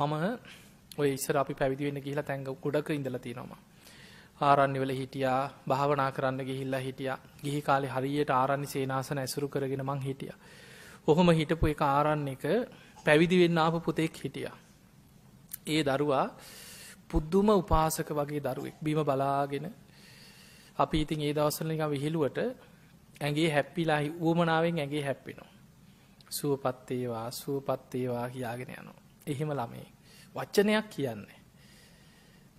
මම ඔය ඉස්සර අපි පැවිදි වෙන්න ගිහිලා තැඟ ගොඩක ඉඳලා තියෙනවා ආරණ්‍යවල හිටියා භාවනා කරන්න ගිහිල්ලා හිටියා ගිහි කාලේ හරියට ආරණ්‍ය සේනාසන ඇසුරු කරගෙන මං හිටියා ඔහොම හිටපු එක ආරණ්‍යක පැවිදි වෙන්න ආපු පුතෙක් හිටියා ඒ දරුවා පුද්දුම උපාසක වගේ දරුවෙක් බිම බලාගෙන අපි ඉතින් ඒ දවස්වල නිකන් විහිළුවට ඇඟේ හැප්පිලා උවමනාවෙන් ඇඟේ හැප්පෙනවා සුවපත් වේවා සුවපත් වේවා කියාගෙන යනවා එහෙම ළමයි. වචනයක් කියන්නේ.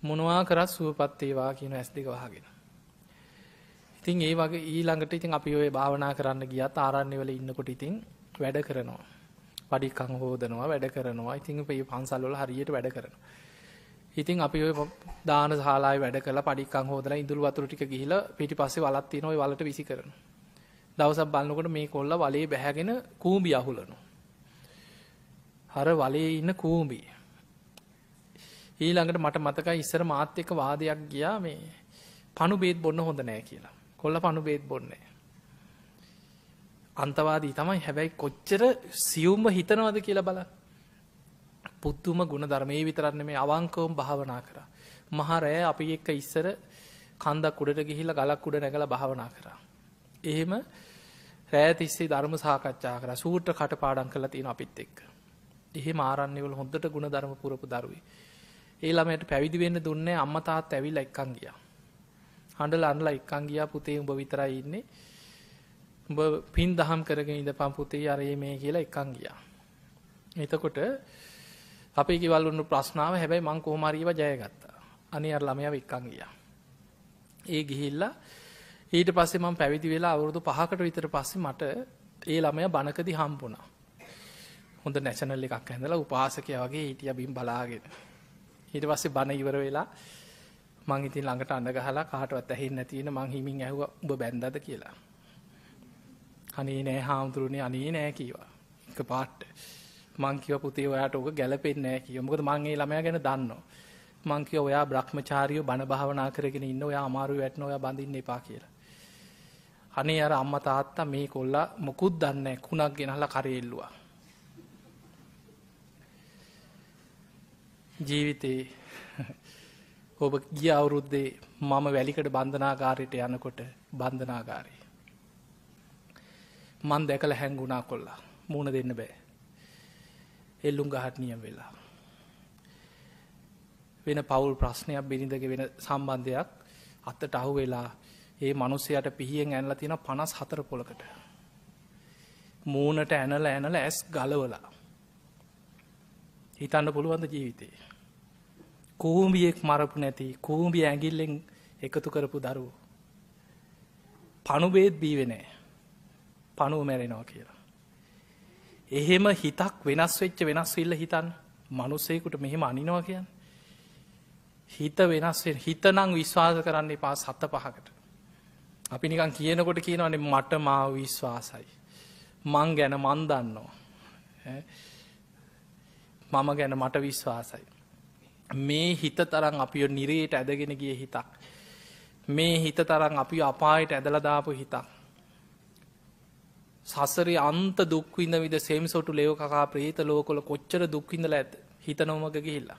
මොනවා කරත් සුවපත් වේවා කියන ඇස් දෙක වහගෙන. ඉතින් ඒ වගේ ඊළඟට ඉතින් අපි ওই භාවනා කරන්න ගියත් ආරණ්‍ය වල ඉන්නකොට ඉතින් වැඩ කරනවා. පඩිකම් හොදනවා වැඩ කරනවා. ඉතින් මේ පන්සල් වල හරියට වැඩ කරනවා. ඉතින් අපි ওই දාන ශාලාවේ වැඩ කරලා පඩිකම් හොදලා ඉඳුල් වතුර ටික ගිහිලා පිටිපස්සේ වලක් තියෙන ওই වලට විසි කරනවා. දවසක් බලනකොට මේ කොල්ල වලේ බැහැගෙන කූඹි අහුලනවා. අර වලේ ඉන්න කූඹි. ඊළඟට මට මතකයි ඉස්සර මාත් එක්ක වාදයක් ගියා මේ පණු බේත් බොන්න හොඳ නෑ කියලා. කොල්ල පණු බේත් බොන්නේ. අන්තවාදී තමයි හැබැයි කොච්චර සියුම්ම හිතනවද කියලා බලන්න. පුදුම ගුණ ධර්මයේ විතරක් නෙමෙයි අවංකවම භාවනා කරා. මහා රෑ අපි එක්ක ඉස්සර කන්දක් උඩට ගිහිල්ලා ගලක් උඩ නැගලා භාවනා කරා. එහෙම රෑ තිස්සේ ධර්ම සාකච්ඡා කරා. සූත්‍ර කටපාඩම් කරලා තියෙන අපිත් එක්ක. එහෙම ආරණ්‍යවල හොඳට ಗುಣධර්ම පුරපු දරුවෙක්. ඒ ළමයට පැවිදි වෙන්න දුන්නේ අම්මා තාත්තා ඇවිල්ලා එක්කන් ගියා. හඬලා අඬලා එක්කන් ගියා පුතේ උඹ විතරයි ඉන්නේ. උඹ පින් දහම් කරගෙන ඉඳපන් පුතේ අර මේ කියලා එක්කන් ගියා. එතකොට අපේ කිවල් වුණු ප්‍රශ්නාව හැබැයි මං කොහොම හරි ඒවා ජයගත්තා. අනේ අර ළමයා එක්කන් ගියා. ඒ ගිහිල්ලා ඊට පස්සේ මම පැවිදි වෙලා අවුරුදු 5කට විතර පස්සේ මට ඒ ළමයා බණකදී හම්බුණා. හොඳ නැෂනල් එකක් ඇඳලා උපාසකයා වගේ හිටියා බිම් බලාගෙන. ඊට පස්සේ බණ ඉවර වෙලා මං ඉතින් ළඟට අඬ ගහලා කාටවත් ඇහෙන්නේ නැති වෙන මං හිමින් ඇහුවා ඔබ බැන්දාද කියලා. අනේ නෑ හාමුදුරනේ අනේ නෑ කීවා. එක පාට මං කිව්වා පුතේ ඔයාට ඕක ගැළපෙන්නේ නෑ කීවා. මොකද මං ඒ ළමයා ගැන දන්නවා. මං කිව්වා ඔයා බ්‍රහ්මචාරියෝ බණ භාවනා කරගෙන ඉන්න ඔයා අමාරු වැටෙන ඔයා බඳින්න එපා කියලා. අනේ අර අම්මා තාත්තා මේ කොල්ලා මොකුත් දන්නේ නැහැ. කුණක් ගෙනහලා කරේ එල්ලුවා. ජීවිතේ ඔබ ගිය අවුරුද්දේ මම වැලිකට බන්ධනාගාරයට යනකොට බන්ධනාගාරය. මන් දැකල හැංගුණා කොල්ලා මූුණ දෙන්න බෑ. එල්ලුම් ගහට නියම් වෙලා. වෙන පවුල් ප්‍රශ්නයක් බිරිඳග වෙන සම්බන්ධයක් අත්තට අහු වෙලා ඒ මනුස්සයට පිහියෙන් ඇනල තියෙන පනස් හතර පොලකට. මූනට ඇනල ඇනල ඇස් ගලවලා හිතන්න පුළුවන් ජීවිතේ. කූඹියෙක් මරපු නැති කූඹිය ඇඟිල්ලෙන් එකතු කරපු දරුවෝ. පණුබේත් බීවේ නැහැ. පණුව මැරෙනවා කියලා. එහෙම හිතක් වෙනස් වෙච්ච වෙනස් වෙilla හිතන්න මිනිස්සෙකුට මෙහෙම අනිනවා කියන්නේ. හිත වෙනස් වෙන හිත නම් විශ්වාස කරන්න එපා සත පහකට. අපි නිකන් කියනකොට කියනවනේ මට මාව විශ්වාසයි. මං ගැන මන් දන්නවා. මම ගැන මට විශ්වාසයි. මේ හිත තරන් අපි නිරයට ඇදගෙන ගිය හිතක්. මේ හිත තරන් අපි අපායට ඇදලදාපු හිතක්. සසරි අන්ත දුක්විඳ විද සෙම්සොටු ලෙවකකා ප්‍රේත ලෝකොල කොච්චර දුක්විඳල ඇත හිතනොමක ගිහිල්ලා.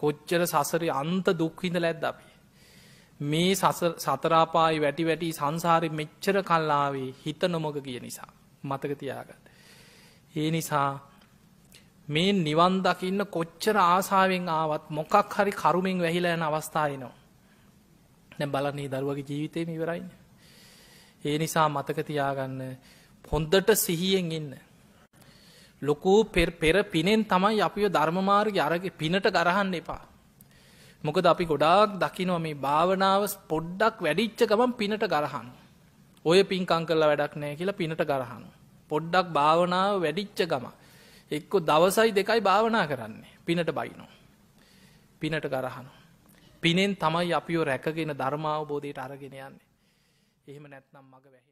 කොච්චර සසරි අන්ත දුක්විඳල ඇද්ද අපි. මේ සතරාපායි වැටි වැටි සංසාරි මෙච්චර කල්ලාවේ හිත නොමොක කිය නිසා මතක තියාගත. ඒ නිසා මේ නිවන් දකින්න කොච්චර ආසාවෙන් ආවත් මොකක් හරි කරුමෙන් වැහිලා යන අවස්ථායනවා. දැන් බලන්නේ දරුවගේ ජීවිතේම ඉවරයිනේ. ඒ නිසා මතක තියාගන්න හොඳට සිහියෙන් ඉන්න. ලොකු පෙර පිනෙන් තමයි අපිව ධර්ම මාර්ගේ අරගෙන පිනට ගරහන්න එපා. මොකද අපි ගොඩාක් දකිනවා මේ භාවනාව පොඩ්ඩක් වැඩිච්ච ගමන් පිනට ගරහන. ඔය පින්කම් කරලා වැඩක් නැහැ කියලා පිනට ගරහන. පොඩ්ඩක් භාවනාව වැඩිච්ච ගමන් එක්කො දවසයි දෙකයි භාවනා කරන්නේ පිනට බයිනෝ. පිනට කරහනු. පිනෙන් තමයි අපිෝ රැකගෙන ධර්මාවබෝධයට අරගෙන යන්නේ. එහෙම නැත්නම් මග වැහෙන.